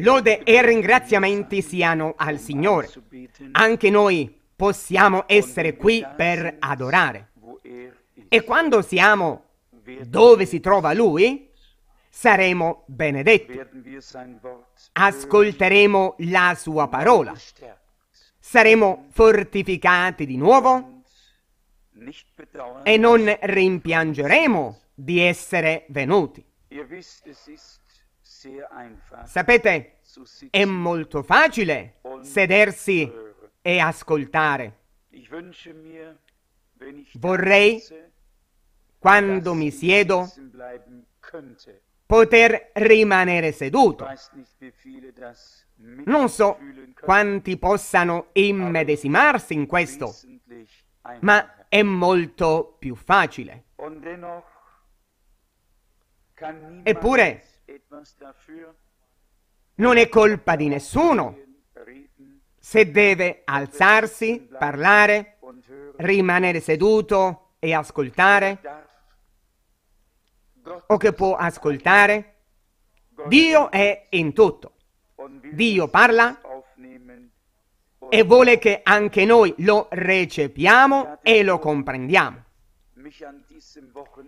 Lode e ringraziamenti siano al Signore. Anche noi possiamo essere qui per adorare. E quando siamo dove si trova Lui, saremo benedetti. Ascolteremo la Sua parola. Saremo fortificati di nuovo e non rimpiangeremo di essere venuti. Sapete, è molto facile sedersi e ascoltare. Vorrei, quando mi siedo, poter rimanere seduto. Non so quanti possano immedesimarsi in questo, ma è molto più facile. Eppure non è colpa di nessuno se deve alzarsi, parlare, rimanere seduto e ascoltare, o che può ascoltare. Dio è in tutto. Dio parla e vuole che anche noi lo recepiamo e lo comprendiamo.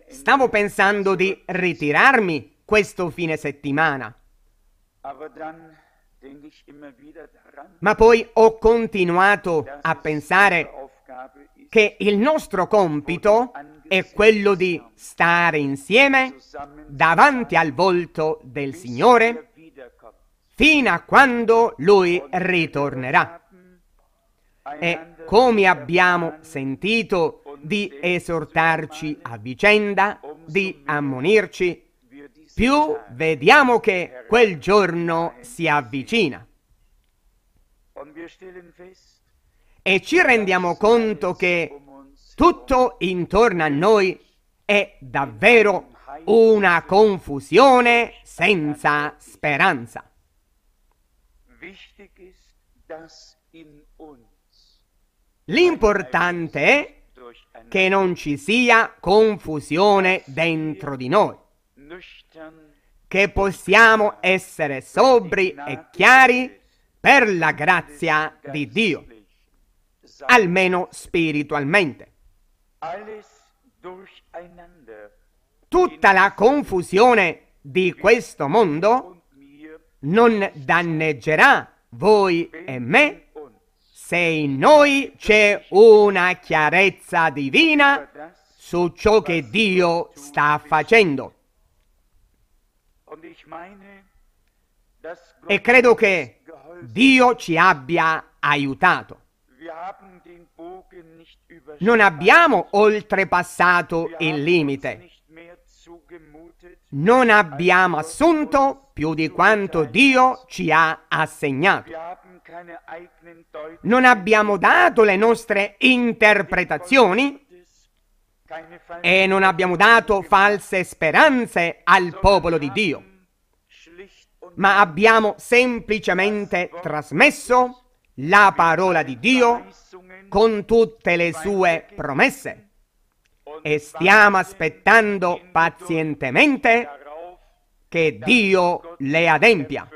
Stavo pensando di ritirarmi questo fine settimana. Ma poi ho continuato a pensare che il nostro compito è quello di stare insieme davanti al volto del Signore er fino a quando Lui ritornerà. E come abbiamo sentito di esortarci a vicenda, di ammonirci più vediamo che quel giorno si avvicina. E ci rendiamo conto che tutto intorno a noi è davvero una confusione senza speranza. L'importante è che non ci sia confusione dentro di noi che possiamo essere sobri e chiari per la grazia di Dio, almeno spiritualmente. Tutta la confusione di questo mondo non danneggerà voi e me se in noi c'è una chiarezza divina su ciò che Dio sta facendo. E credo che Dio ci abbia aiutato. Non abbiamo oltrepassato il limite. Non abbiamo assunto più di quanto Dio ci ha assegnato. Non abbiamo dato le nostre interpretazioni e non abbiamo dato false speranze al popolo di Dio, ma abbiamo semplicemente trasmesso la parola di Dio con tutte le sue promesse e stiamo aspettando pazientemente che Dio le adempia.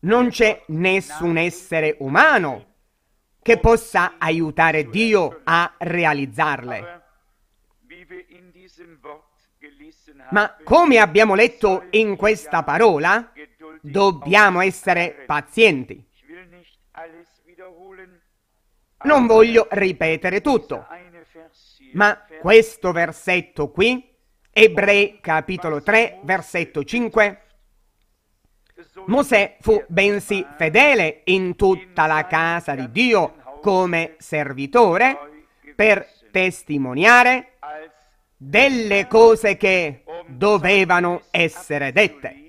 Non c'è nessun essere umano che possa aiutare Dio a realizzarle. Ma come abbiamo letto in questa parola, dobbiamo essere pazienti. Non voglio ripetere tutto, ma questo versetto qui, Ebrei capitolo 3, versetto 5, Mosè fu bensì fedele in tutta la casa di Dio come servitore per testimoniare delle cose che dovevano essere dette.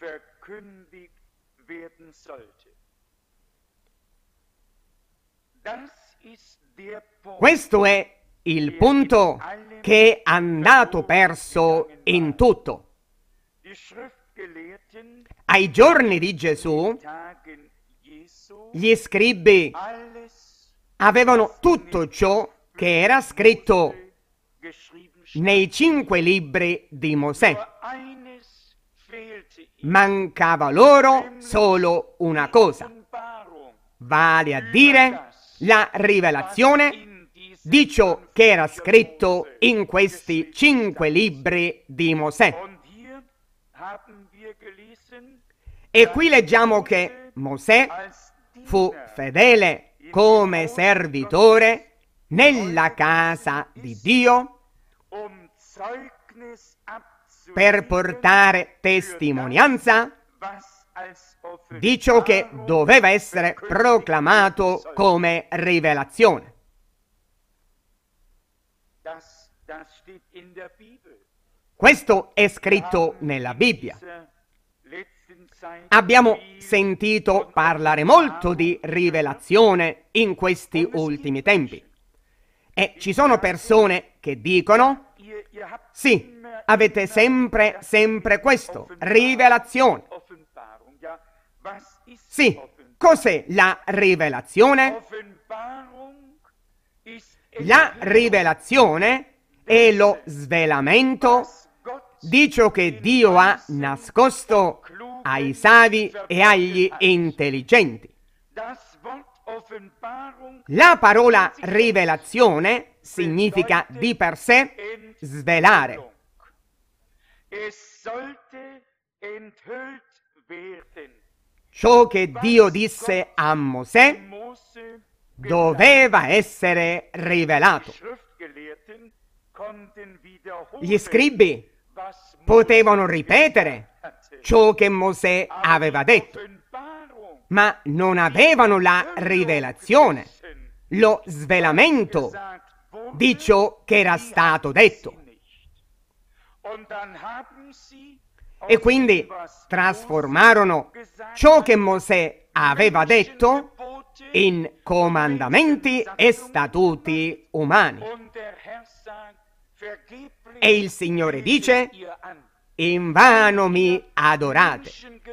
verkündigt werden sollte. Das ist der Punkt. Questo è il punto che è andato perso in tutto. Ai giorni di Gesù, gli scribi avevano tutto ciò che era scritto nei cinque libri di Mosè. Mancava loro solo una cosa, vale a dire la rivelazione di ciò che era scritto in questi cinque libri di Mosè. E qui leggiamo che Mosè fu fedele come servitore nella casa di Dio per portare testimonianza di ciò che doveva essere proclamato come rivelazione. Questo è scritto nella Bibbia. Abbiamo sentito parlare molto di rivelazione in questi ultimi tempi. E ci sono persone che dicono, sì, avete sempre, sempre questo, rivelazione. Sì, cos'è la rivelazione? La rivelazione e lo svelamento di ciò che Dio ha nascosto ai savi e agli intelligenti. La parola rivelazione significa di per sé svelare. Ciò che Dio disse a Mosè doveva essere rivelato. Gli scribi potevano ripetere ciò che Mosè aveva detto, ma non avevano la rivelazione, lo svelamento esatto, di ciò che era stato detto. E quindi trasformarono ciò che Mosè aveva detto in comandamenti e statuti umani. E il Signore dice, in vano mi adorate,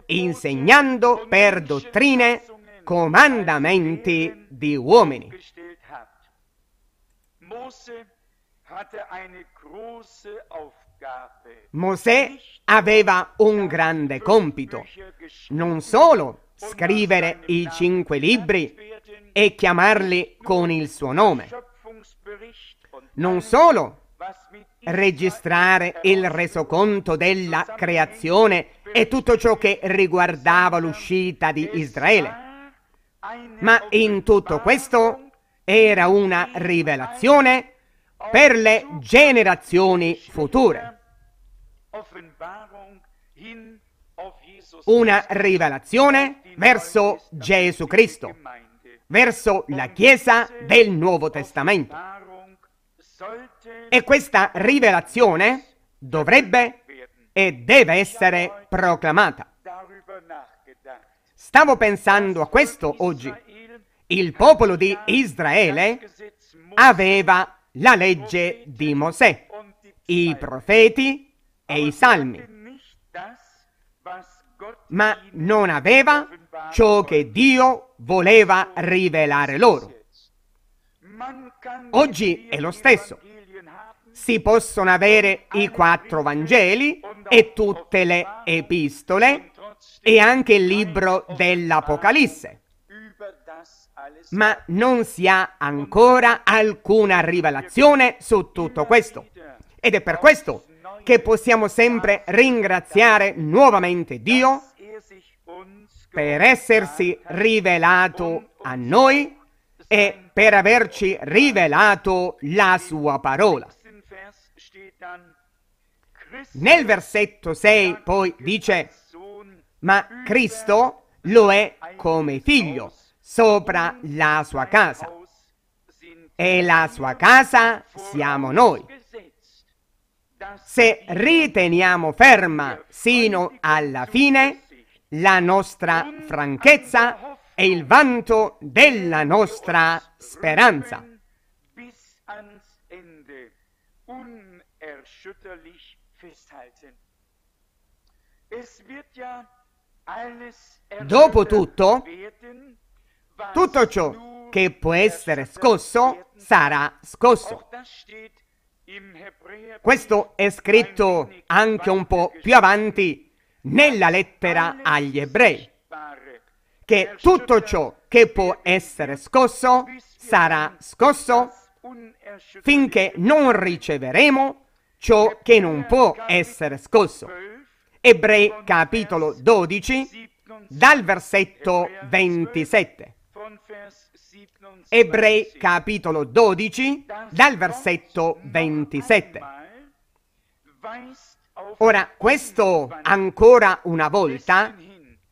insegnando per dottrine comandamenti di uomini. Mosè aveva un grande compito, non solo scrivere i cinque libri e chiamarli con il suo nome, non solo registrare il resoconto della creazione e tutto ciò che riguardava l'uscita di Israele. Ma in tutto questo era una rivelazione per le generazioni future. Una rivelazione verso Gesù Cristo, verso la Chiesa del Nuovo Testamento. E questa rivelazione dovrebbe e deve essere proclamata. Stavo pensando a questo oggi. Il popolo di Israele aveva la legge di Mosè, i profeti e i salmi, ma non aveva ciò che Dio voleva rivelare loro. Oggi è lo stesso si possono avere i quattro Vangeli e tutte le epistole e anche il libro dell'Apocalisse. Ma non si ha ancora alcuna rivelazione su tutto questo. Ed è per questo che possiamo sempre ringraziare nuovamente Dio per essersi rivelato a noi e per averci rivelato la sua parola. Nel versetto 6 poi dice, ma Cristo lo è come figlio sopra la sua casa. E la sua casa siamo noi. Se riteniamo ferma sino alla fine la nostra franchezza e il vanto della nostra speranza erschütterlich festhalten. Dopotutto, tutto er ciò che può essere scosso sarà scosso. Questo è scritto anche un po' più avanti nella lettera agli ebrei, che tutto ciò che può essere scosso sarà scosso finché non riceveremo ciò che non può essere scosso. Ebrei capitolo 12 dal versetto 27. Ebrei capitolo 12 dal versetto 27. Ora, questo ancora una volta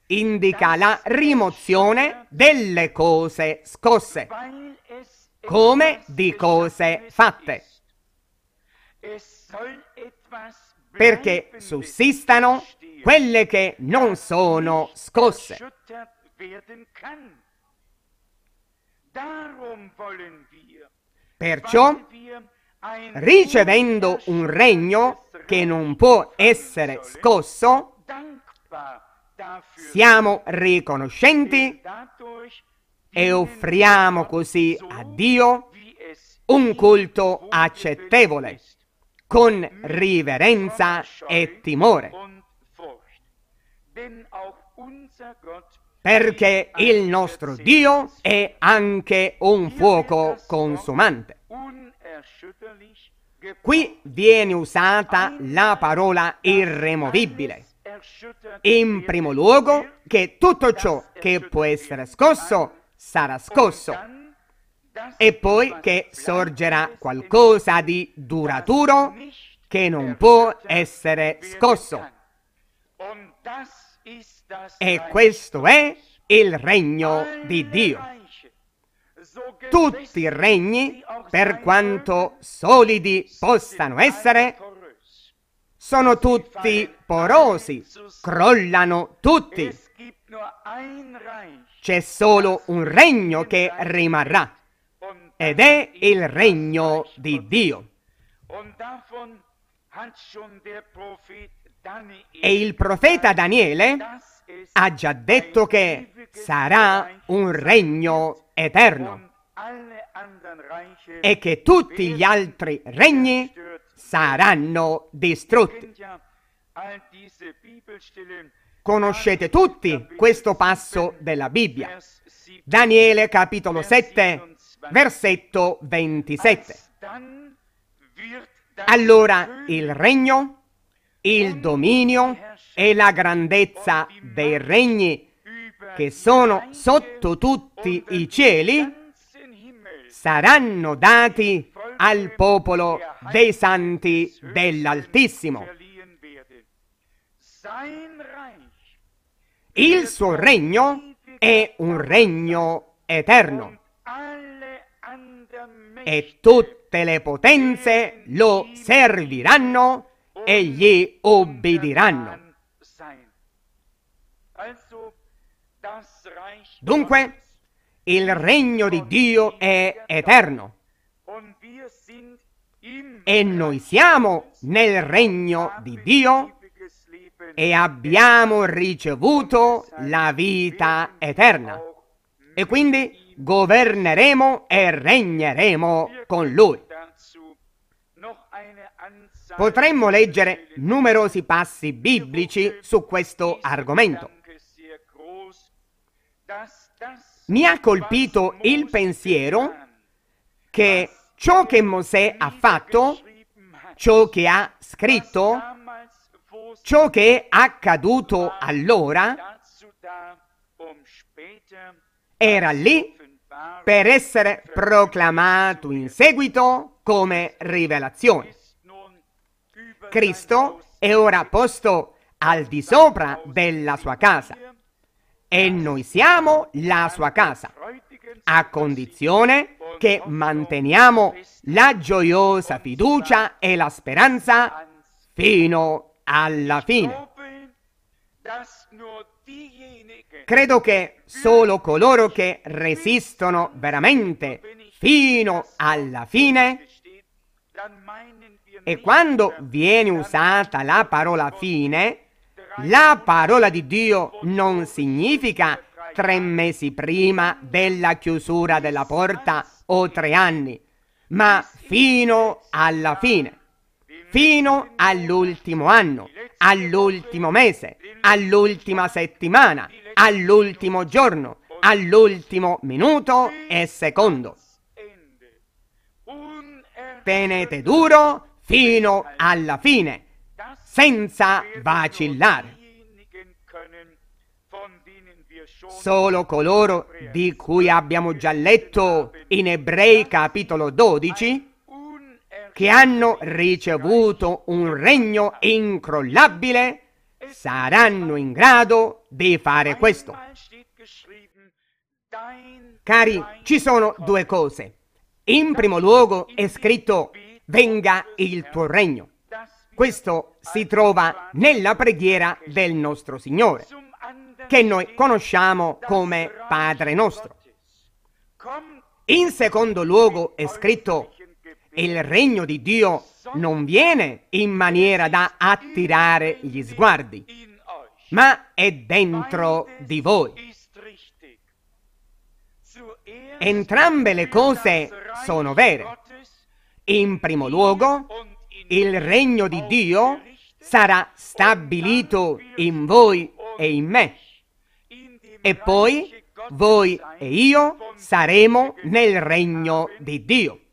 indica la rimozione delle cose scosse come di cose fatte perché sussistano quelle che non sono scosse. Perciò, ricevendo un regno che non può essere scosso, siamo riconoscenti e offriamo così a Dio un culto accettevole con riverenza e timore. Perché il nostro Dio è anche un fuoco consumante. Qui viene usata la parola irremovibile. In primo luogo er che tutto ciò che può essere scosso sarà scosso e poi che sorgerà qualcosa di duraturo che non può essere scosso. E questo è il regno di Dio. Tutti i regni, per quanto solidi possano essere, sono tutti porosi, crollano tutti. C'è solo un regno che rimarrà ed è il regno di Dio. E il profeta Daniele ha già detto che sarà un regno eterno e che tutti gli altri regni saranno distrutti. Conoscete tutti questo passo della Bibbia. Daniele capitolo 7, versetto 27. Allora il regno, il dominio e la grandezza um dei regni che sono sotto tutti i cieli saranno dati al popolo dei santi dell'Altissimo. Il suo regno è un regno eterno e tutte le potenze lo serviranno e gli obbediranno. Dunque, il regno di Dio è eterno e noi siamo nel regno di Dio e abbiamo ricevuto la vita eterna. E quindi governeremo e regneremo con lui. Potremmo leggere numerosi passi biblici su questo argomento. Mi ha colpito il pensiero che ciò che Mosè ha fatto, ciò che ha scritto, ciò che è accaduto allora, era lì per essere proclamato in seguito come rivelazione. Cristo è ora posto al di sopra della sua casa e noi siamo la sua casa, a condizione che manteniamo la gioiosa fiducia e la speranza fino alla fine. Credo che solo coloro che resistono veramente fino alla fine e quando viene usata la parola fine, la parola di Dio non significa tre mesi prima della chiusura della porta o tre anni, ma fino alla fine, fino all'ultimo anno, all'ultimo mese, all'ultima settimana, all'ultimo giorno, all'ultimo minuto e secondo. Tenete duro fino alla fine, senza vacillare. Solo coloro di cui abbiamo già letto in Ebrei capitolo 12 che hanno ricevuto un regno incrollabile saranno in grado di fare questo. Cari, ci sono due cose. In primo luogo è scritto venga il tuo regno. Questo si trova nella preghiera del nostro Signore, che noi conosciamo come Padre nostro. In secondo luogo è scritto il regno di Dio non viene in maniera da attirare gli sguardi, ma è dentro di voi. Entrambe le cose sono vere. In primo luogo, il regno di Dio sarà stabilito in voi e in me. E poi voi e io saremo nel regno di Dio,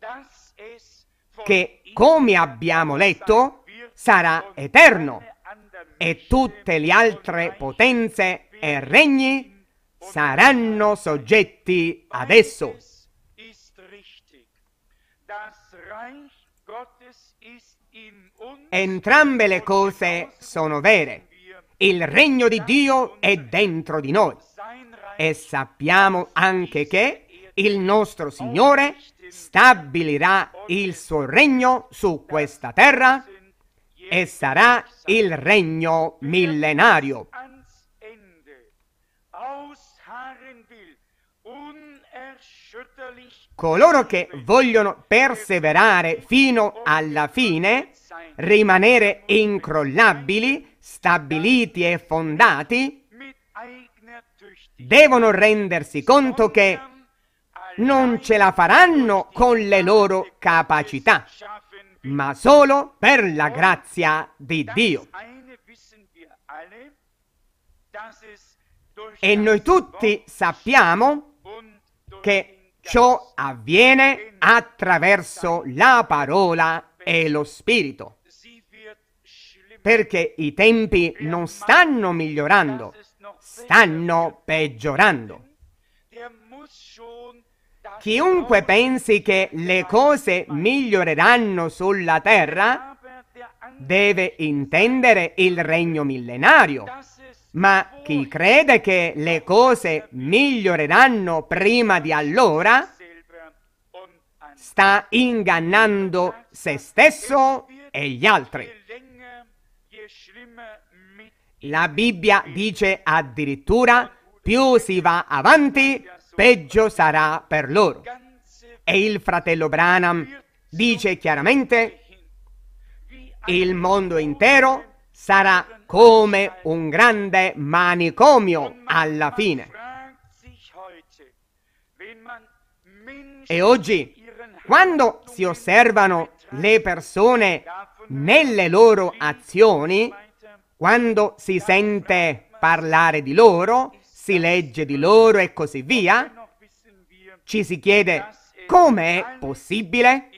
che, come abbiamo letto, sarà eterno e tutte le altre potenze e regni saranno soggetti ad esso. Entrambe le cose sono vere. Il regno di Dio è dentro di noi e sappiamo anche che il nostro Signore stabilirà il suo regno su questa terra e sarà il regno millenario. Coloro che vogliono perseverare fino alla fine, rimanere incrollabili, stabiliti e fondati, devono rendersi conto che non ce la faranno con le loro capacità, ma solo per la grazia di Dio. E noi tutti sappiamo che ciò avviene attraverso la parola e lo Spirito. Perché i tempi non stanno migliorando, stanno peggiorando. Chiunque pensi che le cose miglioreranno sulla terra deve intendere il regno millenario. Ma chi crede che le cose miglioreranno prima di allora sta ingannando se stesso e gli altri. La Bibbia dice addirittura più si va avanti, peggio sarà per loro. E il fratello Branham dice chiaramente, il mondo intero sarà come un grande manicomio alla fine. E oggi, quando si osservano le persone nelle loro azioni, quando si sente parlare di loro, si legge di loro e così via, ci si chiede come è possibile?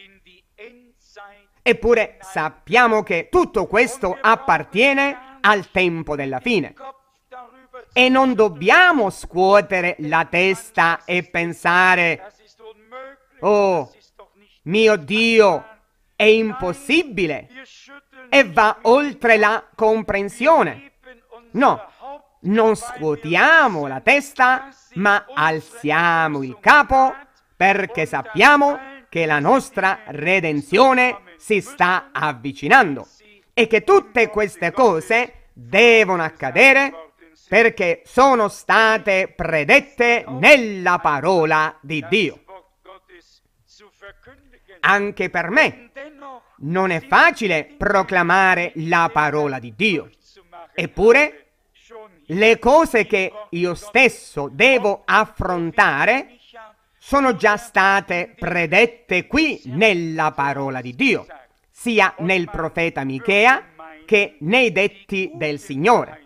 Eppure sappiamo che tutto questo appartiene al tempo della fine. E non dobbiamo scuotere la testa e pensare, oh mio Dio, è impossibile e va oltre la comprensione. No, non scuotiamo la testa, ma alziamo il capo perché sappiamo che la nostra redenzione si sta avvicinando e che tutte queste cose devono accadere perché sono state predette nella parola di Dio. Anche per me non è facile proclamare la parola di Dio, eppure le cose che io stesso devo affrontare sono già state predette qui nella parola di Dio, sia nel profeta Michea che nei detti del Signore.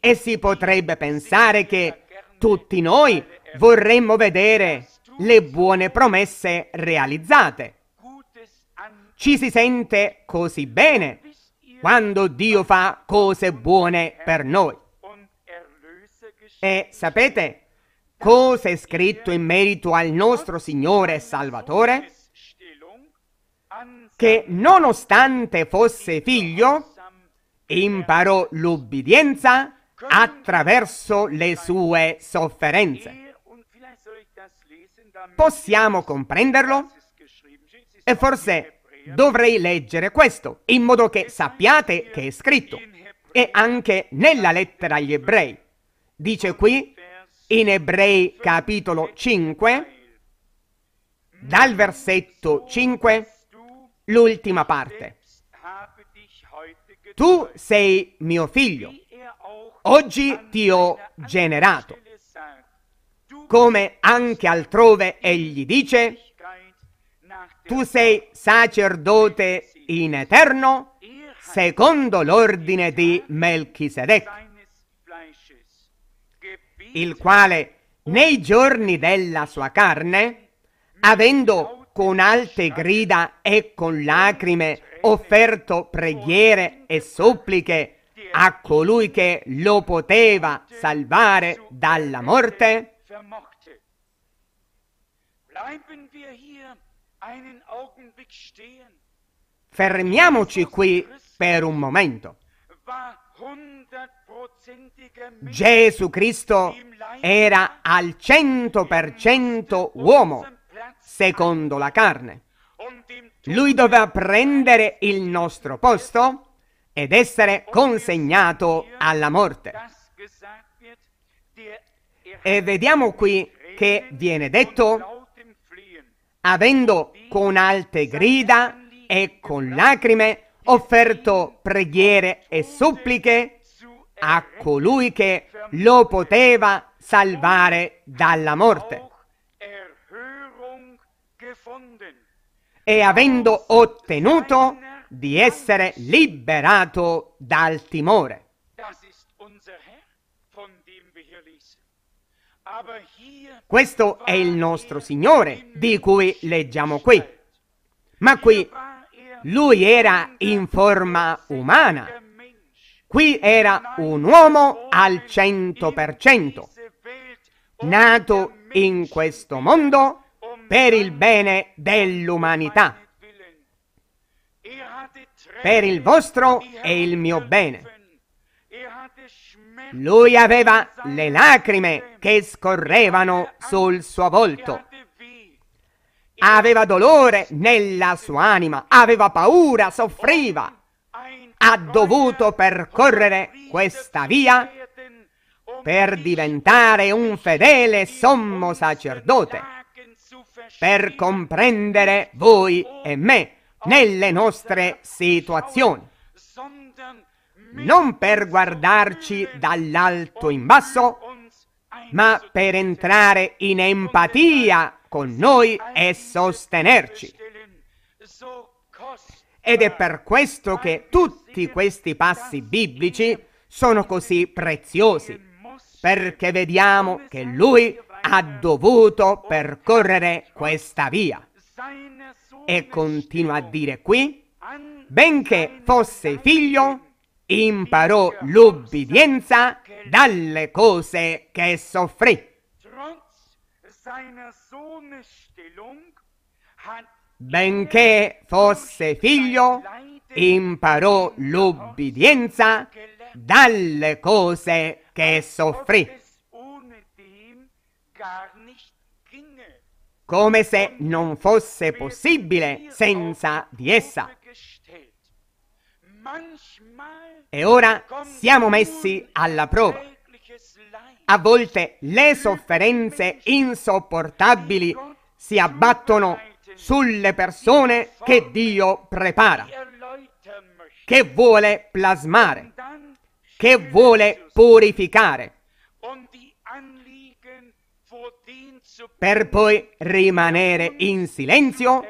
E si potrebbe pensare che tutti noi vorremmo vedere le buone promesse realizzate. Ci si sente così bene quando Dio fa cose buone per noi. E sapete cosa è scritto in merito al nostro Signore e Salvatore? Che nonostante fosse figlio, imparò l'ubbidienza attraverso le sue sofferenze. Possiamo comprenderlo? E forse dovrei leggere questo, in modo che sappiate che è scritto. E anche nella lettera agli ebrei. Dice qui, in Ebrei capitolo 5, dal versetto 5, l'ultima parte. Tu sei mio figlio, oggi ti ho generato. Come anche altrove egli dice, tu sei sacerdote in eterno secondo l'ordine di Melchisedec, il quale nei giorni della sua carne, avendo con alte grida e con lacrime offerto preghiere e suppliche a colui che lo poteva salvare dalla morte, Fermiamoci qui per un momento. Gesù Cristo era al 100% uomo, secondo la carne. Lui doveva prendere il nostro posto ed essere consegnato alla morte. E vediamo qui che viene detto avendo con alte grida e con lacrime offerto preghiere e suppliche a colui che lo poteva salvare dalla morte. E avendo ottenuto di essere liberato dal timore. Questo è il nostro Signore di cui leggiamo qui. Ma qui lui era in forma umana. Qui era un uomo al 100%, nato in questo mondo per il bene dell'umanità, per il vostro e il mio bene. Lui aveva le lacrime che scorrevano sul suo volto. Aveva dolore nella sua anima, aveva paura, soffriva. Ha dovuto percorrere questa via per diventare un fedele sommo sacerdote, per comprendere voi e me nelle nostre situazioni non per guardarci dall'alto in basso, ma per entrare in empatia con noi e sostenerci. Ed è per questo che tutti questi passi biblici sono così preziosi, perché vediamo che lui ha dovuto percorrere questa via. E continua a dire qui, benché fosse figlio, imparò l'ubbidienza dalle cose che soffrì. Benché er fosse figlio, imparò l'ubbidienza dalle cose che soffrì. Come se non fosse possibile senza di essa. E ora siamo messi alla prova. A volte le sofferenze insopportabili si abbattono sulle persone che Dio prepara, che vuole plasmare, che vuole purificare, per poi rimanere in silenzio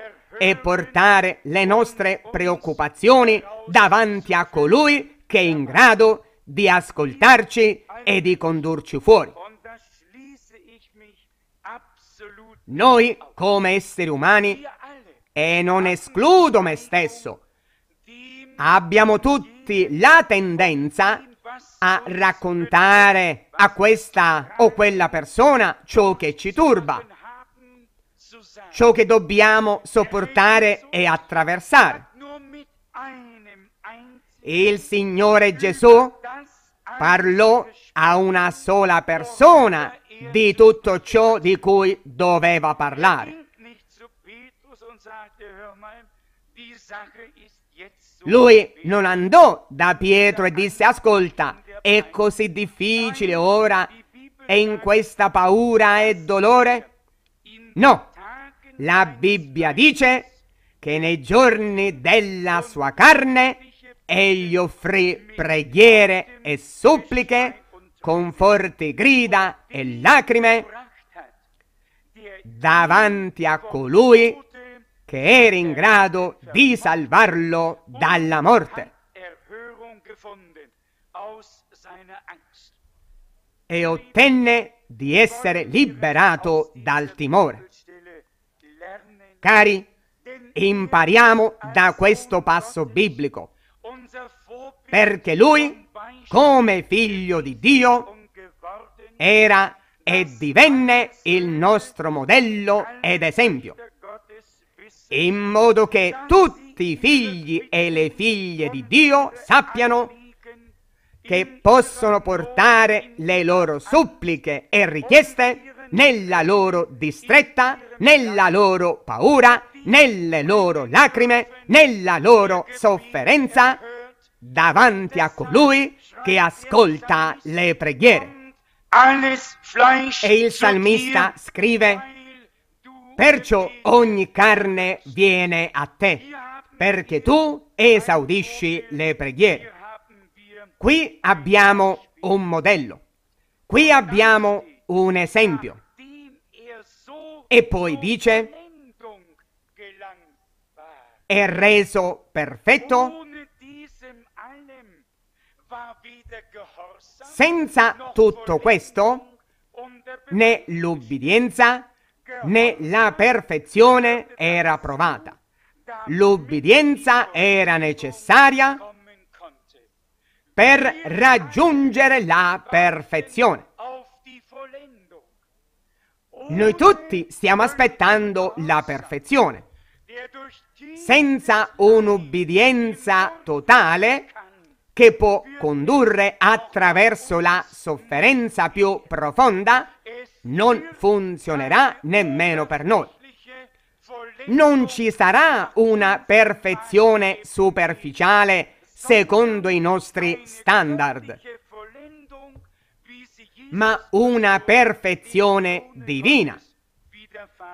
e portare le nostre preoccupazioni davanti a colui che è in grado di ascoltarci e di condurci fuori. Noi come esseri umani, e non escludo me stesso, abbiamo tutti la tendenza a raccontare a questa o quella persona ciò che ci turba ciò che dobbiamo sopportare e attraversare. Il Signore Gesù parlò a una sola persona di tutto ciò di cui doveva parlare. Lui non andò da Pietro e disse, ascolta, è così difficile ora e in questa paura e dolore? No, la Bibbia dice che nei giorni della sua carne egli offrì preghiere e suppliche con forti grida e lacrime davanti a colui che era in grado di salvarlo dalla morte. E ottenne di essere liberato dal timore. Cari, impariamo da questo passo biblico, perché lui, come figlio di Dio, era e divenne il nostro modello ed esempio, in modo che tutti i figli e le figlie di Dio sappiano che possono portare le loro suppliche e richieste nella loro distretta, nella loro paura, nelle loro lacrime, nella loro sofferenza, davanti a colui che ascolta le preghiere. E il salmista scrive, perciò ogni carne viene a te, perché tu esaudisci le preghiere. Qui abbiamo un modello, qui abbiamo un esempio. E poi dice, è reso perfetto senza tutto questo, né l'ubbidienza né la perfezione era provata. L'ubbidienza era necessaria per raggiungere la perfezione. Noi tutti stiamo aspettando la perfezione. Senza un'obbedienza totale che può condurre attraverso la sofferenza più profonda, non funzionerà nemmeno per noi. Non ci sarà una perfezione superficiale secondo i nostri standard ma una perfezione divina,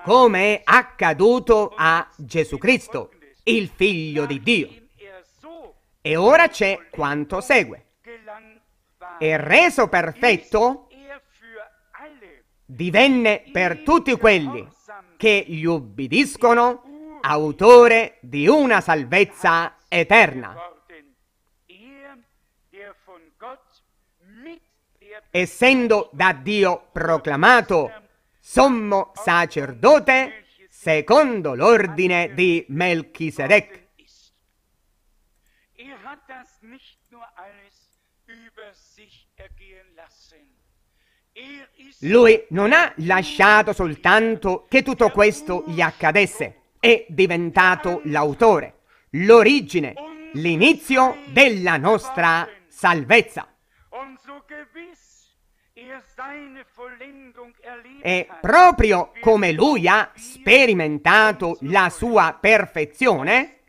come è accaduto a Gesù Cristo, il Figlio di Dio. E ora c'è quanto segue. E reso perfetto divenne per tutti quelli che gli ubbidiscono autore di una salvezza eterna. essendo da Dio proclamato sommo sacerdote secondo l'ordine di Melchisedec. Er er Lui non ha lasciato soltanto che tutto questo gli accadesse, è diventato l'autore, l'origine, l'inizio della nostra salvezza. E proprio er come lui ha sperimentato la sua perfezione,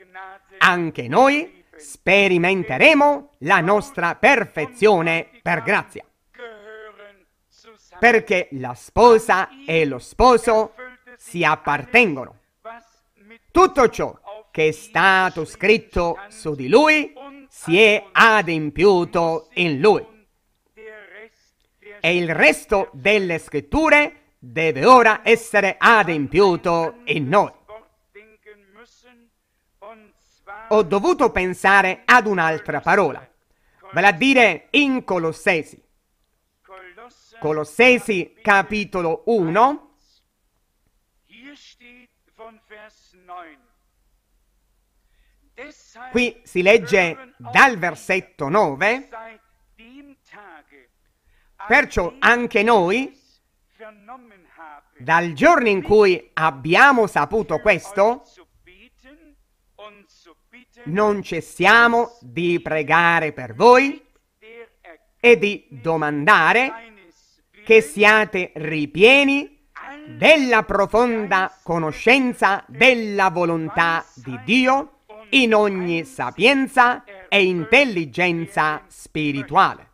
anche noi sperimenteremo la nostra perfezione per grazia. Perché la sposa e lo sposo si appartengono. Tutto ciò che è stato scritto su di lui si è adempiuto in lui e il resto delle scritture deve ora essere adempiuto in noi. Ho dovuto pensare ad un'altra parola, vale a dire in Colossesi. Colossesi capitolo 1, Qui si legge dal versetto 9, Perciò anche noi, dal giorno in cui abbiamo saputo questo, non cessiamo di pregare per voi e di domandare che siate ripieni della profonda conoscenza della volontà di Dio in ogni sapienza e intelligenza spirituale.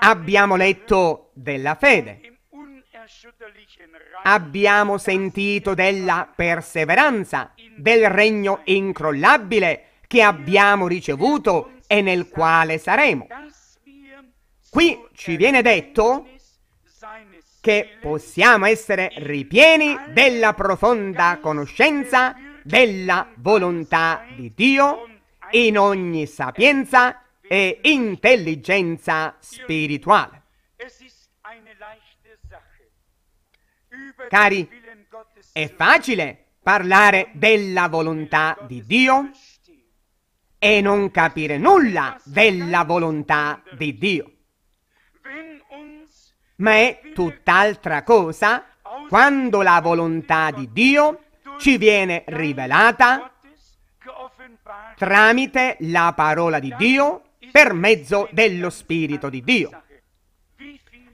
Abbiamo letto della fede. Abbiamo sentito della perseveranza, del regno incrollabile che abbiamo ricevuto e nel quale saremo. Qui ci viene detto che possiamo essere ripieni della profonda conoscenza della volontà di Dio in ogni sapienza e intelligenza spirituale. Cari, è facile parlare della volontà di Dio e non capire nulla della volontà di Dio. Ma è tutt'altra cosa quando la volontà di Dio ci viene rivelata tramite la parola di Dio per mezzo dello Spirito di Dio.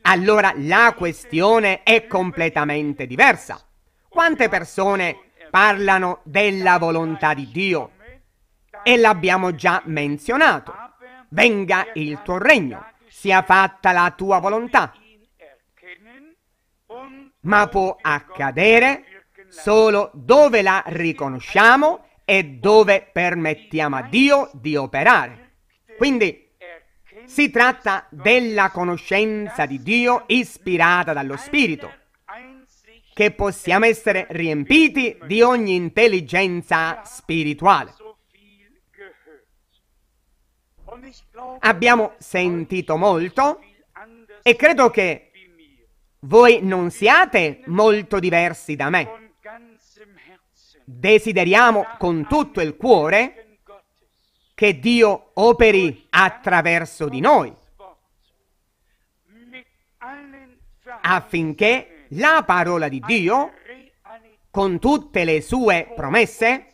Allora la questione è completamente diversa. Quante persone parlano della volontà di Dio? E l'abbiamo già menzionato. Venga il tuo regno, sia fatta la tua volontà. Ma può accadere solo dove la riconosciamo e dove permettiamo a Dio di operare. Quindi si tratta della conoscenza di Dio ispirata dallo Spirito, che possiamo essere riempiti di ogni intelligenza spirituale. Abbiamo sentito molto e credo che voi non siate molto diversi da me. Desideriamo con tutto il cuore che Dio operi attraverso di noi affinché la parola di Dio con tutte le sue promesse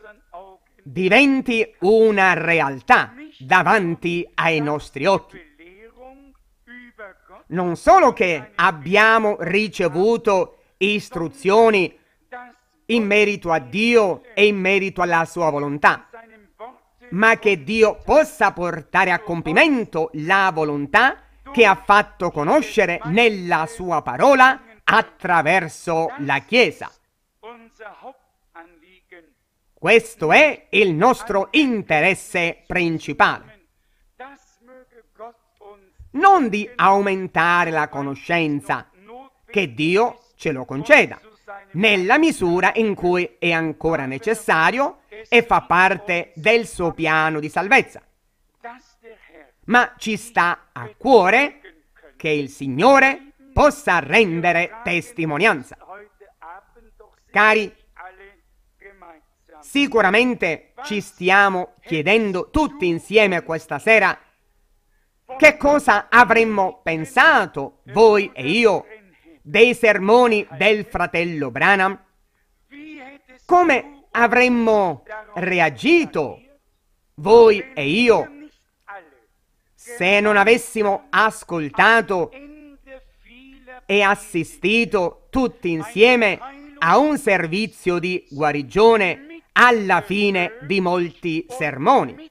diventi una realtà davanti ai nostri occhi. Non solo che abbiamo ricevuto istruzioni in merito a Dio e in merito alla sua volontà, ma che Dio possa portare a compimento la volontà che ha fatto conoscere nella sua parola attraverso la Chiesa. Questo è il nostro interesse principale. Non di aumentare la conoscenza, che Dio ce lo conceda, nella misura in cui è ancora necessario e fa parte del suo piano di salvezza. Ma ci sta a cuore che il Signore possa rendere testimonianza. Cari, sicuramente ci stiamo chiedendo tutti insieme questa sera che cosa avremmo pensato voi e io dei sermoni del fratello Branham? Come avremmo reagito, voi e io, se non avessimo ascoltato e assistito tutti insieme a un servizio di guarigione alla fine di molti sermoni,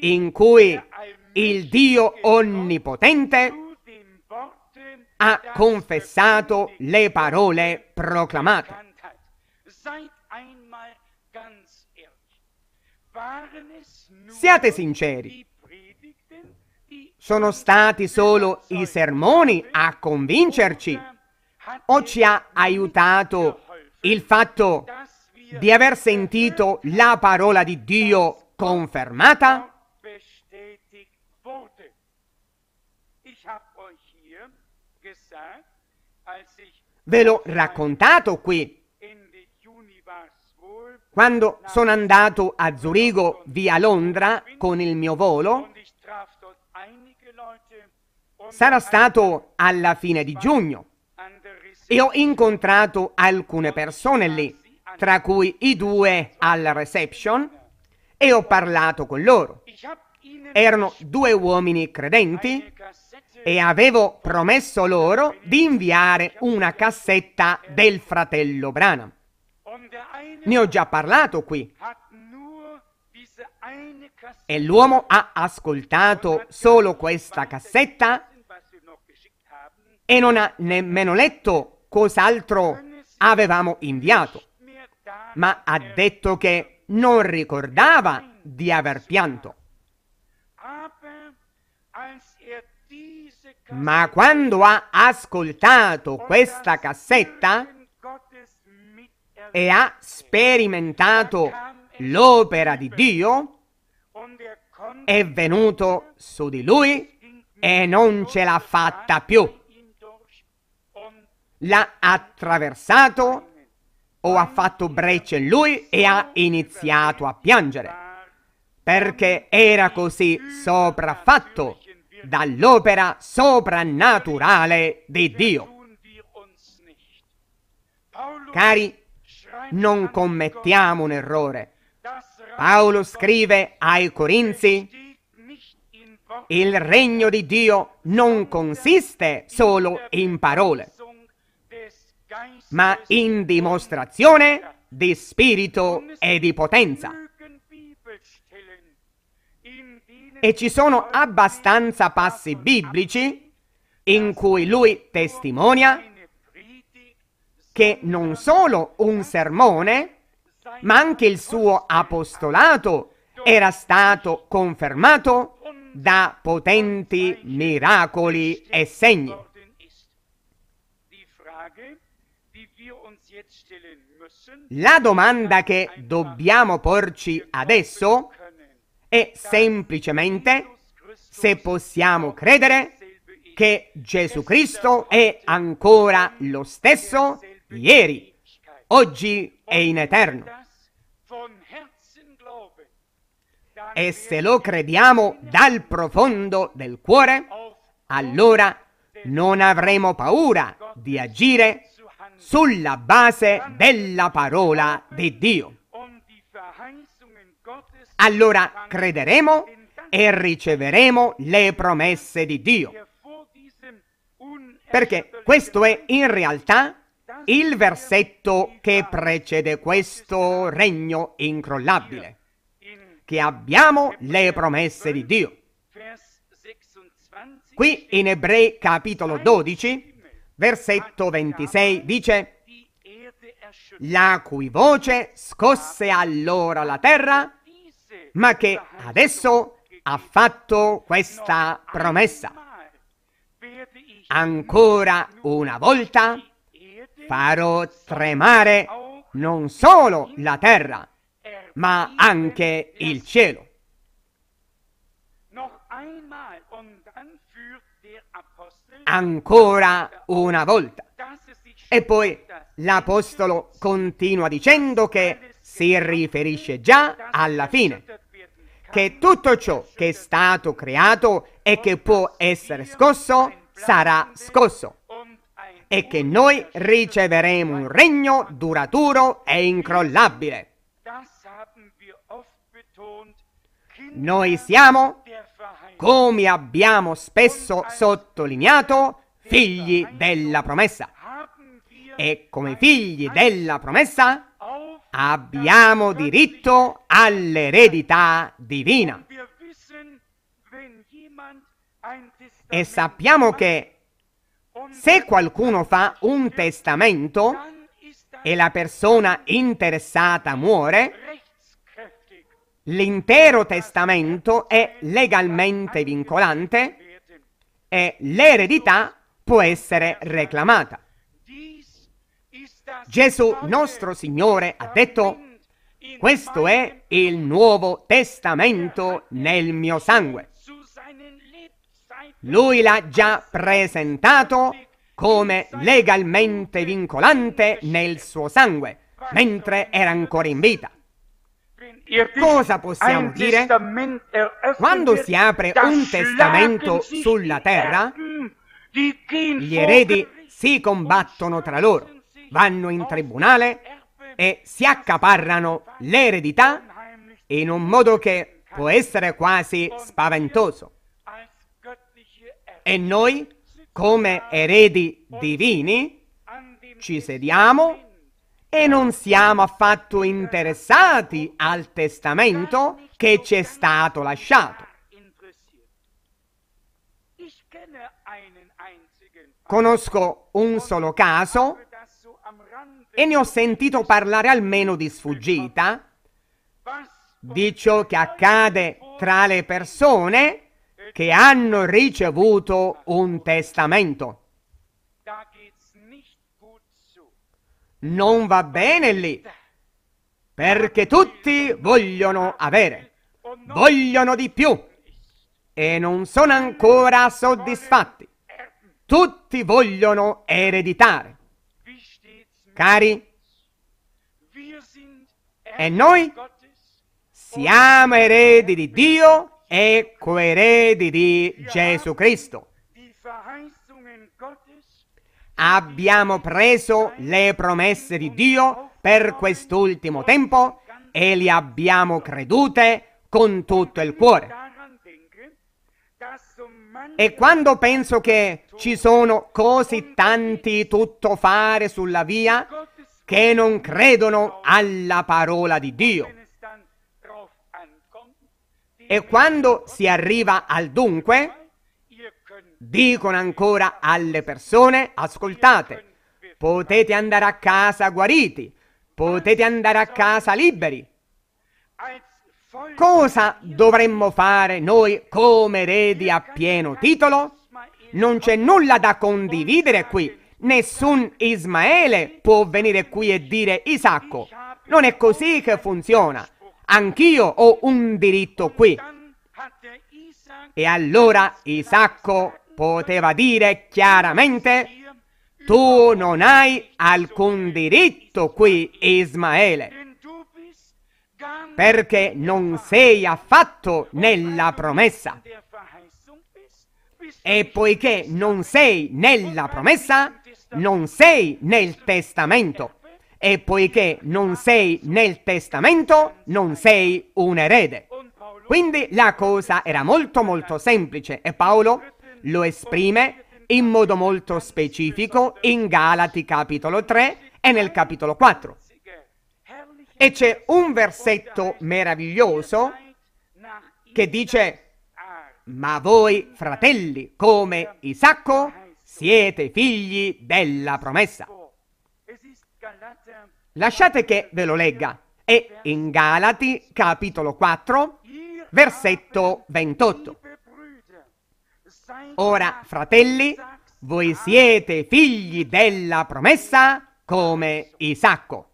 in cui il Dio Onnipotente ha confessato le parole proclamate. Siate sinceri, sono stati solo i sermoni a convincerci o ci ha aiutato il fatto di aver sentito la parola di Dio confermata? Ve l'ho raccontato qui. Quando sono andato a Zurigo via Londra con il mio volo, sarà stato alla fine di giugno e ho incontrato alcune persone lì, tra cui i due alla reception, e ho parlato con loro. Erano due uomini credenti e avevo promesso loro di inviare una cassetta del fratello Branham. Ne ho già parlato qui. E l'uomo ha ascoltato solo questa cassetta e non ha nemmeno letto cos'altro avevamo inviato, ma ha detto che non ricordava di aver pianto. Ma quando ha ascoltato questa cassetta e ha sperimentato l'opera di Dio, è venuto su di lui e non ce l'ha fatta più. L'ha attraversato o ha fatto breccia in lui e ha iniziato a piangere perché era così sopraffatto dall'opera soprannaturale di Dio. Cari, non commettiamo un errore. Paolo scrive ai Corinzi, il regno di Dio non consiste solo in parole, ma in dimostrazione di spirito e di potenza. e ci sono abbastanza passi biblici in cui lui testimonia che non solo un sermone, ma anche il suo apostolato era stato confermato da potenti miracoli e segni. La domanda che dobbiamo porci adesso è semplicemente se possiamo credere che Gesù Cristo è ancora lo stesso ieri, oggi e in eterno. E se lo crediamo dal profondo del cuore, allora non avremo paura di agire sulla base della parola di Dio allora crederemo e riceveremo le promesse di Dio. Perché questo è in realtà il versetto che precede questo regno incrollabile, che abbiamo le promesse di Dio. Qui in Ebrei capitolo 12, versetto 26 dice, la cui voce scosse allora la terra ma che adesso ha fatto questa promessa. Ancora una volta farò tremare non solo la terra, ma anche il cielo. Ancora una volta. E poi l'Apostolo continua dicendo che si riferisce già alla fine che tutto ciò che è stato creato e che può essere scosso sarà scosso e che noi riceveremo un regno duraturo e incrollabile. Noi siamo, come abbiamo spesso sottolineato, figli della promessa. E come figli della promessa abbiamo diritto all'eredità divina. E sappiamo che se qualcuno fa un testamento e la persona interessata muore, l'intero testamento è legalmente vincolante e l'eredità può essere reclamata. Gesù nostro Signore ha detto, questo è il Nuovo Testamento nel mio sangue. Lui l'ha già presentato come legalmente vincolante nel suo sangue, mentre era ancora in vita. Cosa possiamo dire? Quando si apre un testamento sulla terra, gli eredi si combattono tra loro vanno in tribunale e si accaparrano l'eredità in un modo che può essere quasi spaventoso. E noi, come eredi divini, ci sediamo e non siamo affatto interessati al testamento che ci è stato lasciato. Conosco un solo caso e ne ho sentito parlare almeno di sfuggita, di ciò che accade tra le persone che hanno ricevuto un testamento. Non va bene lì, perché tutti vogliono avere, vogliono di più e non sono ancora soddisfatti. Tutti vogliono ereditare. Cari, e noi siamo oh, eredi di Dio e coeredi di Gesù Cristo. Abbiamo preso le promesse di Dio per quest'ultimo tempo e le abbiamo credute con tutto il cuore. E quando penso che ci sono così tanti tuttofare sulla via che non credono alla parola di Dio. E quando si arriva al dunque, dicono ancora alle persone, ascoltate, potete andare a casa guariti, potete andare a casa liberi, Cosa dovremmo fare noi come eredi a pieno titolo? Non c'è nulla da condividere qui. Nessun Ismaele può venire qui e dire Isacco. Non è così che funziona. Anch'io ho un diritto qui. E allora Isacco poteva dire chiaramente tu non hai alcun diritto qui, Ismaele perché non sei affatto nella promessa. E poiché non sei nella promessa, non sei nel testamento. E poiché non sei nel testamento, non sei un erede. Quindi la cosa era molto molto semplice e Paolo lo esprime in modo molto specifico in Galati capitolo 3 e nel capitolo 4. E c'è un versetto meraviglioso che dice, ma voi fratelli come Isacco siete figli della promessa. Lasciate che ve lo legga. È in Galati capitolo 4 versetto 28. Ora, fratelli, voi siete figli della promessa come Isacco.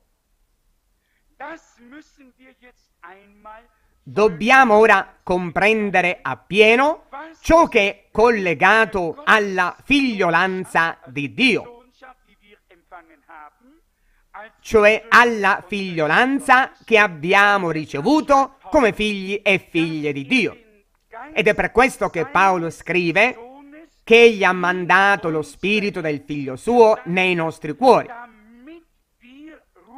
Dobbiamo ora comprendere appieno ciò che è collegato alla figliolanza di Dio, cioè alla figliolanza che abbiamo ricevuto come figli e figlie di Dio. Ed è per questo che Paolo scrive che egli ha mandato lo spirito del figlio suo nei nostri cuori,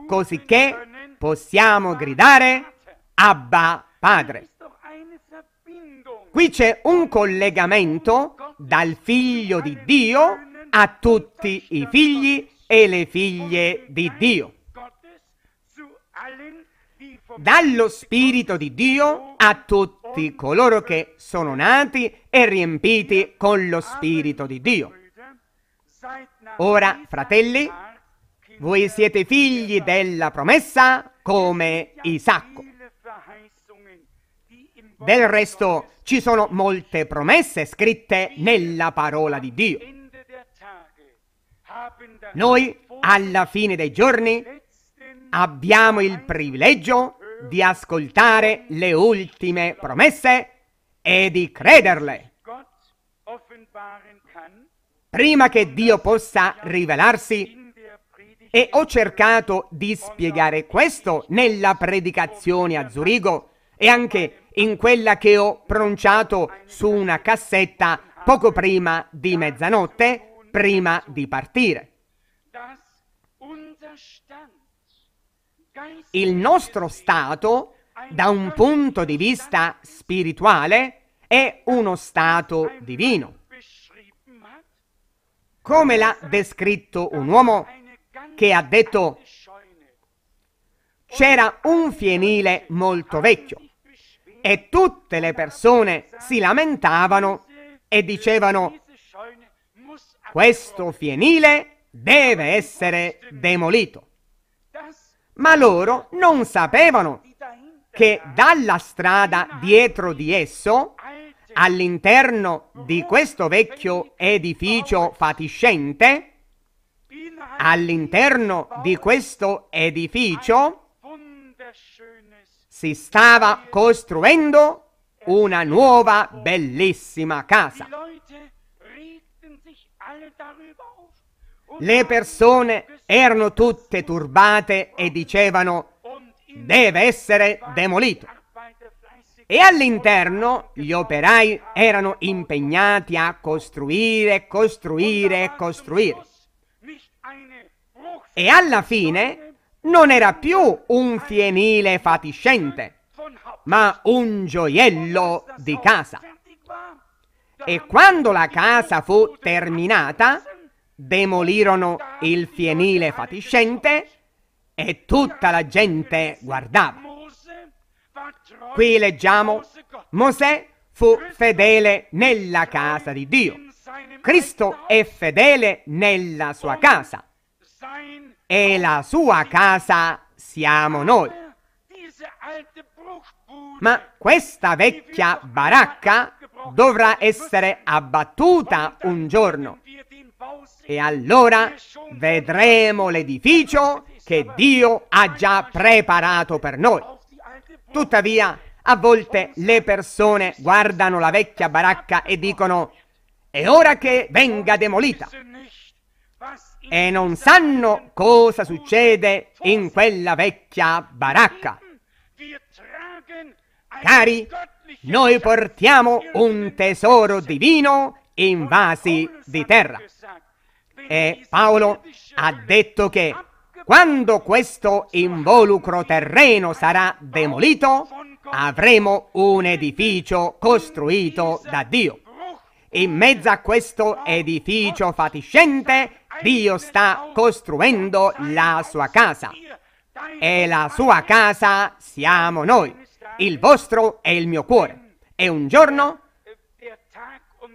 così che possiamo gridare Abba Padre. Qui c'è un collegamento dal figlio di Dio a tutti i figli e le figlie di Dio. Dallo Spirito di Dio a tutti coloro che sono nati e riempiti con lo Spirito di Dio. Ora, fratelli, voi siete figli della promessa come Isacco. Del resto ci sono molte promesse scritte nella parola di Dio. Noi alla fine dei giorni abbiamo il privilegio di ascoltare le ultime promesse e di crederle. Prima che Dio possa rivelarsi, e ho cercato di spiegare questo nella predicazione a Zurigo e anche in quella che ho pronunciato su una cassetta poco prima di mezzanotte, prima di partire. Il nostro stato, da un punto di vista spirituale, è uno stato divino. Come l'ha descritto un uomo che ha detto c'era un fienile molto vecchio e tutte le persone si lamentavano e dicevano questo fienile deve essere demolito. Ma loro non sapevano che dalla strada dietro di esso, all'interno di questo vecchio edificio fatiscente, all'interno di questo edificio si stava costruendo una nuova bellissima casa. Le persone erano tutte turbate e dicevano deve essere demolito. E all'interno gli operai erano impegnati a costruire, costruire, costruire. E alla fine non era più un fienile fatiscente, ma un gioiello di casa. E quando la casa fu terminata, demolirono il fienile fatiscente e tutta la gente guardava. Qui leggiamo, Mosè fu fedele nella casa di Dio. Cristo è fedele nella sua casa e la sua casa siamo noi. Ma questa vecchia baracca dovrà essere abbattuta un giorno e allora vedremo l'edificio che Dio ha già preparato per noi. Tuttavia, a volte le persone guardano la vecchia baracca e dicono è ora che venga demolita e non sanno cosa succede in quella vecchia baracca. Cari, noi portiamo un tesoro divino in vasi di terra. E Paolo ha detto che quando questo involucro terreno sarà demolito, avremo un edificio costruito da Dio. In mezzo a questo edificio fatiscente Dio sta costruendo la sua casa e la sua casa siamo noi, il vostro e il mio cuore. E un giorno,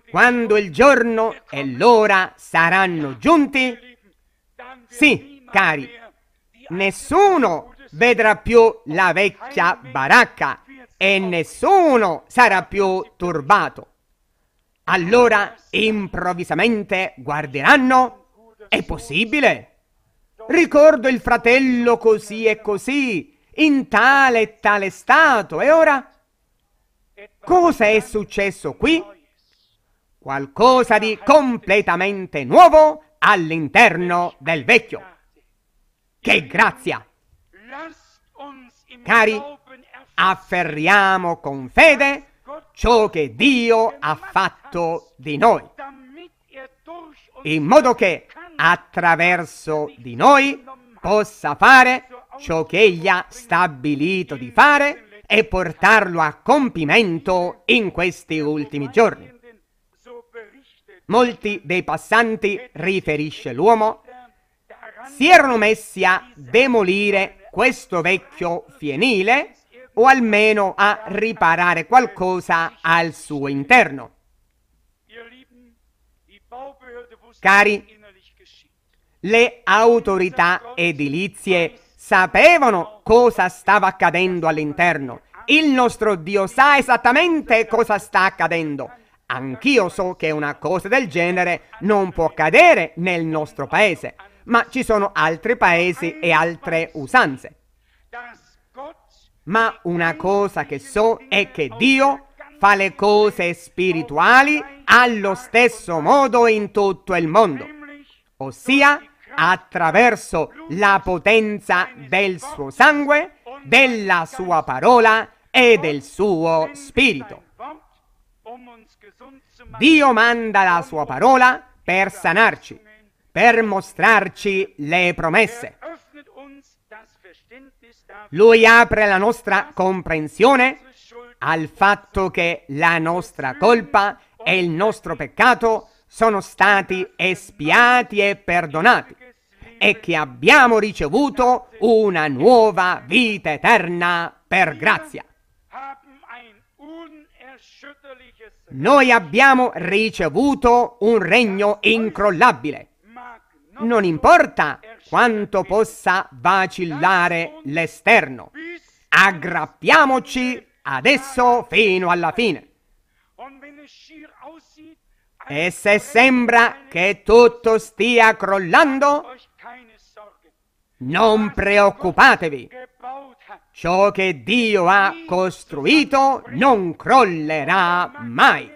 quando il giorno e l'ora saranno giunti, sì, cari, nessuno vedrà più la vecchia baracca e nessuno sarà più turbato. Allora improvvisamente guarderanno è possibile? Ricordo il fratello così e così, in tale e tale stato, e ora? Cosa è successo qui? Qualcosa di completamente nuovo all'interno del vecchio. Che grazia! Cari, afferriamo con fede ciò che Dio ha fatto di noi, in modo che attraverso di noi possa fare ciò che egli ha stabilito di fare e portarlo a compimento in questi ultimi giorni. Molti dei passanti, riferisce l'uomo, si erano messi a demolire questo vecchio fienile o almeno a riparare qualcosa al suo interno. Cari le autorità edilizie sapevano cosa stava accadendo all'interno. Il nostro Dio sa esattamente cosa sta accadendo. Anch'io so che una cosa del genere non può accadere nel nostro paese, ma ci sono altri paesi e altre usanze. Ma una cosa che so è che Dio fa le cose spirituali allo stesso modo in tutto il mondo, ossia attraverso la potenza del suo sangue, della sua parola e del suo spirito. Dio manda la sua parola per sanarci, per mostrarci le promesse. Lui apre la nostra comprensione al fatto che la nostra colpa e il nostro peccato sono stati espiati e perdonati e che abbiamo ricevuto una nuova vita eterna per grazia. Noi abbiamo ricevuto un regno incrollabile. Non importa quanto possa vacillare l'esterno, aggrappiamoci adesso fino alla fine. E se sembra che tutto stia crollando, non preoccupatevi. Ciò che Dio ha costruito non crollerà mai.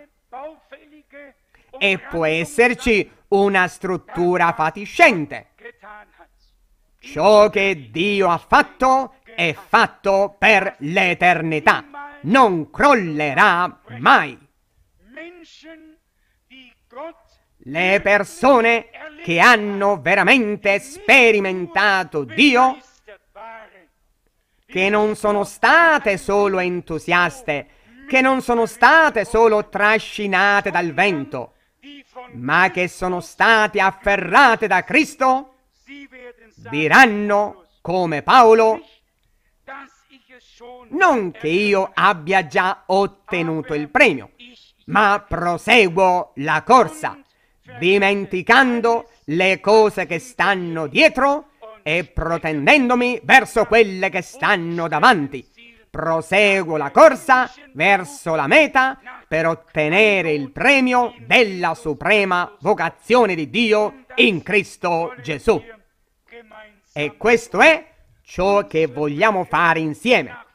E può esserci una struttura fatiscente. Ciò che Dio ha fatto è fatto per l'eternità. Non crollerà mai. Le persone che hanno veramente sperimentato Dio, che non sono state solo entusiaste, che non sono state solo trascinate dal vento, ma che sono state afferrate da Cristo, diranno, come Paolo, non che io abbia già ottenuto il premio, ma proseguo la corsa dimenticando le cose che stanno dietro e protendendomi verso quelle che stanno davanti. Proseguo la corsa verso la meta per ottenere il premio della suprema vocazione di Dio in Cristo Gesù. E questo è ciò che vogliamo fare insieme.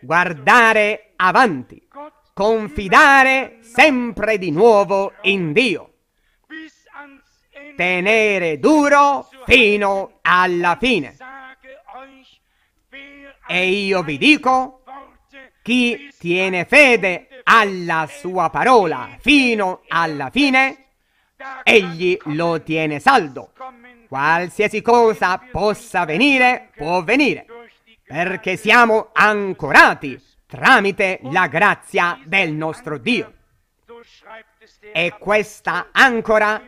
Guardare avanti, confidare sempre di nuovo in Dio tenere duro fino alla fine. E io vi dico, chi tiene fede alla sua parola fino alla fine, egli lo tiene saldo. Qualsiasi cosa possa venire, può venire, perché siamo ancorati tramite la grazia del nostro Dio. E questa ancora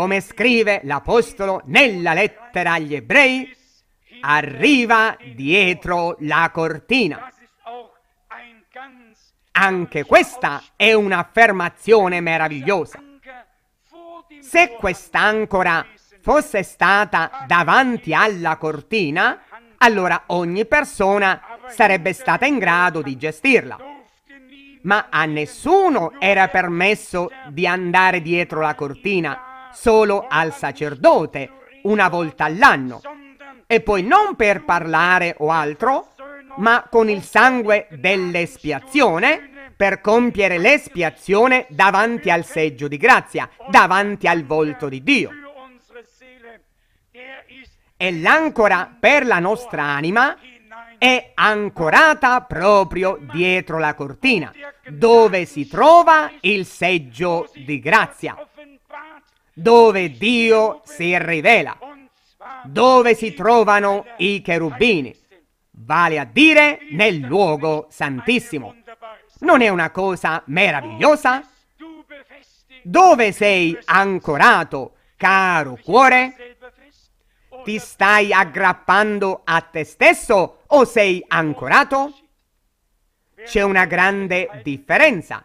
come scrive l'Apostolo nella lettera agli ebrei, arriva dietro la cortina. Anche questa è un'affermazione meravigliosa. Se quest'ancora fosse stata davanti alla cortina, allora ogni persona sarebbe stata in grado di gestirla. Ma a nessuno era permesso di andare dietro la cortina solo al sacerdote una volta all'anno e poi non per parlare o altro, ma con il sangue dell'espiazione per compiere l'espiazione davanti al seggio di grazia, davanti al volto di Dio. E l'ancora per la nostra anima è ancorata proprio dietro la cortina, dove si trova il seggio di grazia dove Dio si rivela, dove si trovano i cherubini, vale a dire nel luogo santissimo. Non è una cosa meravigliosa? Dove sei ancorato, caro cuore? Ti stai aggrappando a te stesso o sei ancorato? C'è una grande differenza.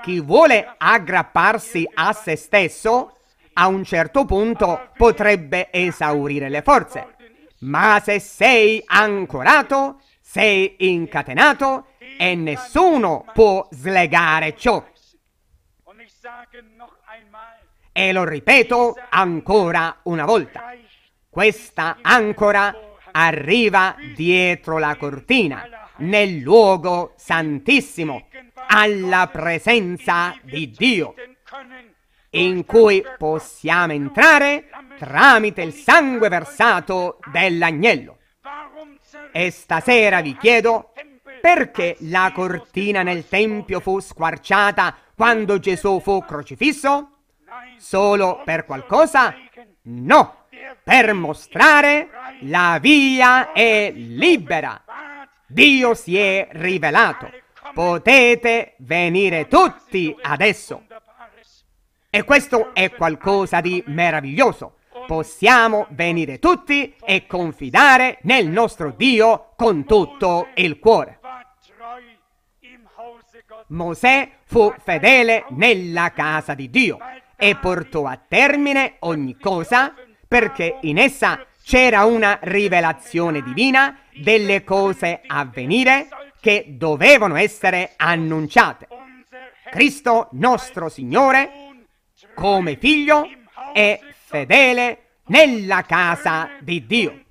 Chi vuole aggrapparsi a se stesso a un certo punto potrebbe esaurire le forze. Ma se sei ancorato, sei incatenato e nessuno può slegare ciò. E lo ripeto ancora una volta. Questa ancora arriva dietro la cortina, nel luogo santissimo, alla presenza di Dio in cui possiamo entrare tramite il sangue versato dell'agnello. E stasera vi chiedo perché la cortina nel Tempio fu squarciata quando Gesù fu crocifisso? Solo per qualcosa? No, per mostrare la via è libera. Dio si è rivelato. Potete venire tutti adesso. E questo è qualcosa di meraviglioso. Possiamo venire tutti e confidare nel nostro Dio con tutto il cuore. Mosè fu fedele nella casa di Dio e portò a termine ogni cosa perché in essa c'era una rivelazione divina delle cose a venire che dovevano essere annunciate. Cristo nostro Signore come figlio e fedele nella casa di Dio,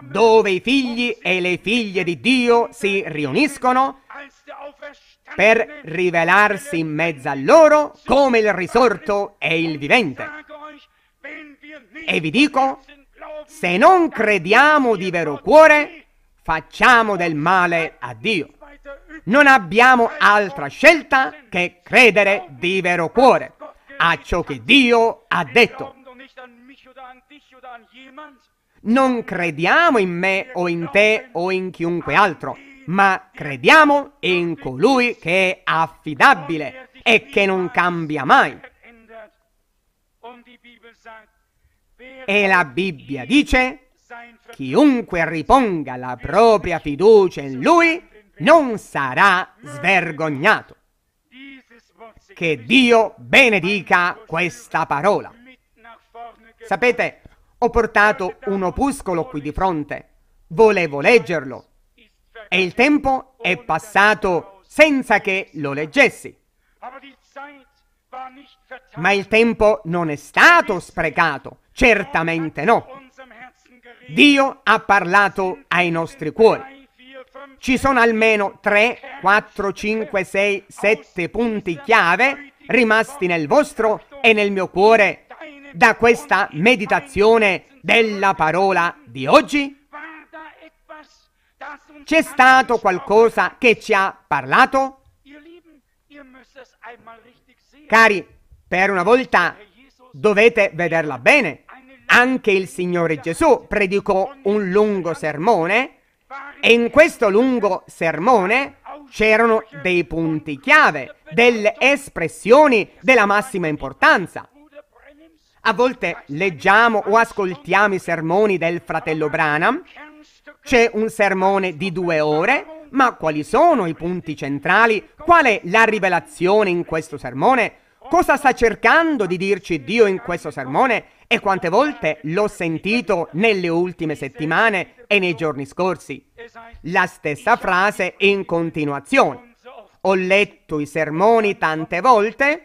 dove i figli e le figlie di Dio si riuniscono per rivelarsi in mezzo a loro come il risorto e il vivente. E vi dico, se non crediamo di vero cuore, facciamo del male a Dio. Non abbiamo altra scelta che credere di vero cuore a ciò che Dio ha detto. Non crediamo in me o in te o in chiunque altro, ma crediamo in colui che è affidabile e che non cambia mai. E la Bibbia dice, chiunque riponga la propria fiducia in lui non sarà svergognato. Che Dio benedica questa parola. Sapete, ho portato un opuscolo qui di fronte. Volevo leggerlo. E il tempo è passato senza che lo leggessi. Ma il tempo non è stato sprecato, certamente no. Dio ha parlato ai nostri cuori ci sono almeno 3, 4, 5, 6, 7 punti chiave rimasti nel vostro e nel mio cuore da questa meditazione della parola di oggi? C'è stato qualcosa che ci ha parlato? Cari, per una volta dovete vederla bene. Anche il Signore Gesù predicò un lungo sermone e in questo lungo sermone c'erano dei punti chiave, delle espressioni della massima importanza. A volte leggiamo o ascoltiamo i sermoni del fratello Branham. C'è un sermone di due ore, ma quali sono i punti centrali? Qual è la rivelazione in questo sermone? Cosa sta cercando di dirci Dio in questo sermone e quante volte l'ho sentito nelle ultime settimane e nei giorni scorsi? La stessa frase in continuazione. Ho letto i sermoni tante volte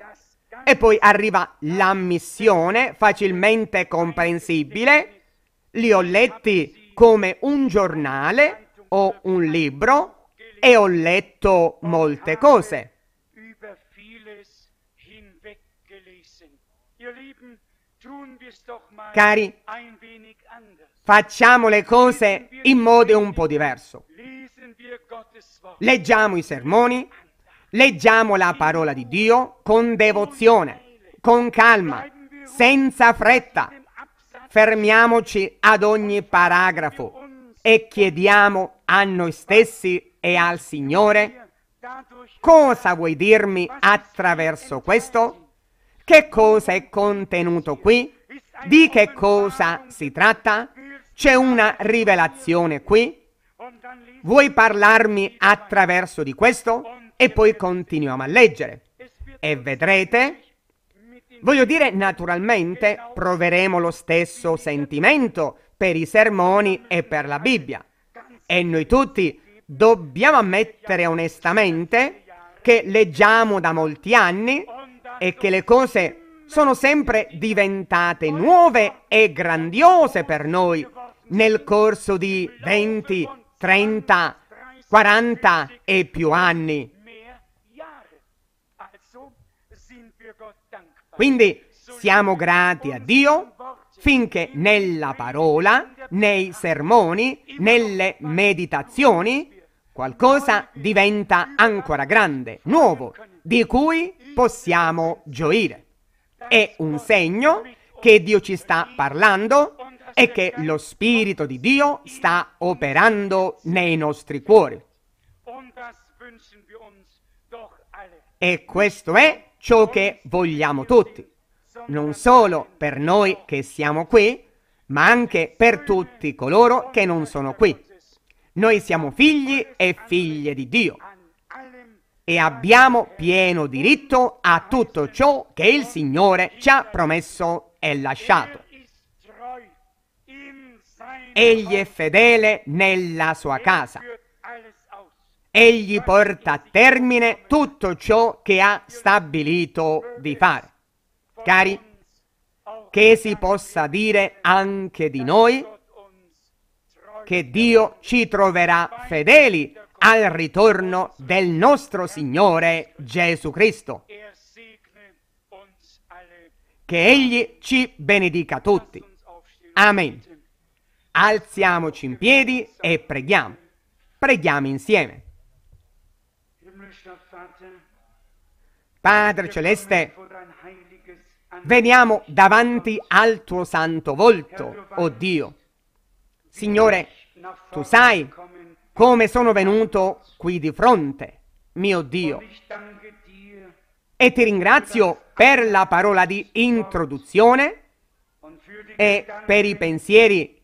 e poi arriva l'ammissione facilmente comprensibile. Li ho letti come un giornale o un libro e ho letto molte cose. Cari, facciamo le cose in modo un po' diverso. Leggiamo i sermoni, leggiamo la parola di Dio con devozione, con calma, senza fretta. Fermiamoci ad ogni paragrafo e chiediamo a noi stessi e al Signore cosa vuoi dirmi attraverso questo? Che cosa è contenuto qui? Di che cosa si tratta? C'è una rivelazione qui? Vuoi parlarmi attraverso di questo? E poi continuiamo a leggere. E vedrete, voglio dire naturalmente, proveremo lo stesso sentimento per i sermoni e per la Bibbia. E noi tutti dobbiamo ammettere onestamente che leggiamo da molti anni è che le cose sono sempre diventate nuove e grandiose per noi nel corso di 20, 30, 40 e più anni. Quindi siamo grati a Dio finché nella parola, nei sermoni, nelle meditazioni, qualcosa diventa ancora grande, nuovo, di cui possiamo gioire. È un segno che Dio ci sta parlando e che lo Spirito di Dio sta operando nei nostri cuori. E questo è ciò che vogliamo tutti, non solo per noi che siamo qui, ma anche per tutti coloro che non sono qui. Noi siamo figli e figlie di Dio e abbiamo pieno diritto a tutto ciò che il Signore ci ha promesso e lasciato. Egli è fedele nella sua casa. Egli porta a termine tutto ciò che ha stabilito di fare. Cari, che si possa dire anche di noi che Dio ci troverà fedeli al ritorno del nostro Signore Gesù Cristo. Che Egli ci benedica tutti. Amen. Alziamoci in piedi e preghiamo. Preghiamo insieme. Padre Celeste, veniamo davanti al tuo santo volto, oh Dio. Signore, tu sai come sono venuto qui di fronte, mio Dio. E ti ringrazio per la parola di introduzione e per i pensieri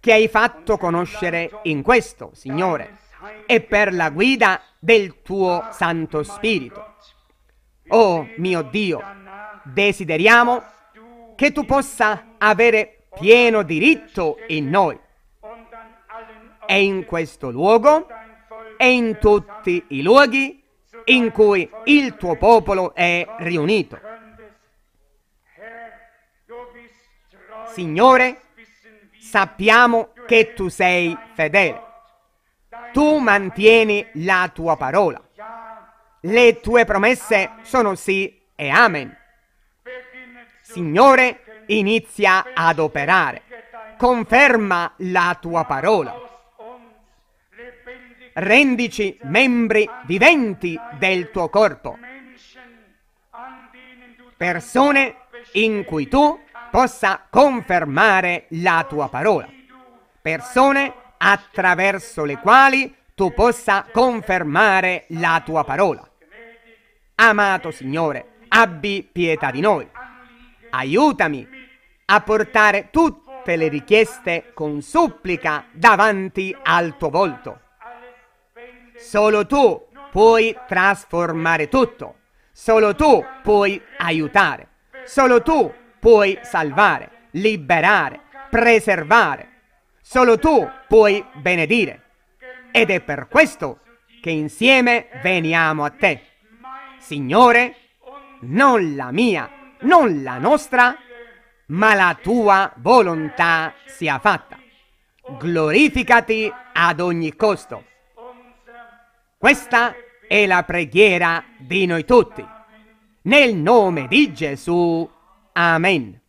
che hai fatto conoscere in questo, Signore, e per la guida del tuo Santo Spirito. Oh mio Dio, desideriamo che tu possa avere pieno diritto in noi. E in questo luogo e in tutti i luoghi in cui il tuo popolo è riunito. Signore, sappiamo che tu sei fedele. Tu mantieni la tua parola. Le tue promesse sono sì e amen. Signore, inizia ad operare. Conferma la tua parola. Rendici membri viventi del tuo corpo. Persone in cui tu possa confermare la tua parola. Persone attraverso le quali tu possa confermare la tua parola. Amato Signore, abbi pietà di noi. Aiutami a portare tutte le richieste con supplica davanti al tuo volto. Solo tu puoi trasformare tutto, solo tu puoi aiutare, solo tu puoi salvare, liberare, preservare, solo tu puoi benedire. Ed è per questo che insieme veniamo a te. Signore, non la mia, non la nostra, ma la tua volontà sia fatta. Glorificati ad ogni costo. Questa è la preghiera di noi tutti. Nel nome di Gesù. Amen.